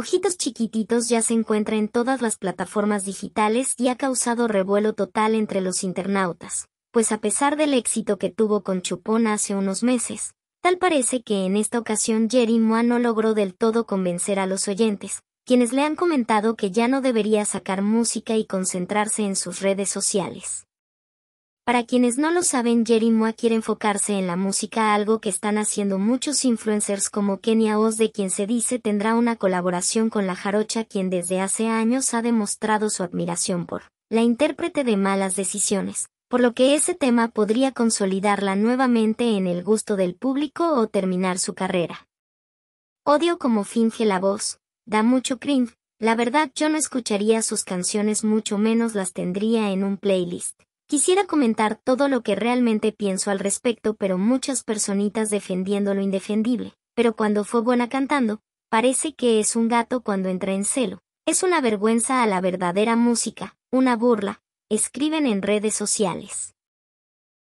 Ojitos Chiquititos ya se encuentra en todas las plataformas digitales y ha causado revuelo total entre los internautas, pues a pesar del éxito que tuvo con Chupón hace unos meses, tal parece que en esta ocasión Jerry Moa no logró del todo convencer a los oyentes, quienes le han comentado que ya no debería sacar música y concentrarse en sus redes sociales. Para quienes no lo saben, Jerry Moa quiere enfocarse en la música, algo que están haciendo muchos influencers como Kenia Oz, de quien se dice tendrá una colaboración con la jarocha, quien desde hace años ha demostrado su admiración por la intérprete de malas decisiones, por lo que ese tema podría consolidarla nuevamente en el gusto del público o terminar su carrera. Odio como finge la voz, da mucho cringe, la verdad yo no escucharía sus canciones mucho menos las tendría en un playlist. Quisiera comentar todo lo que realmente pienso al respecto, pero muchas personitas defendiendo lo indefendible. Pero cuando fue buena cantando, parece que es un gato cuando entra en celo. Es una vergüenza a la verdadera música, una burla, escriben en redes sociales.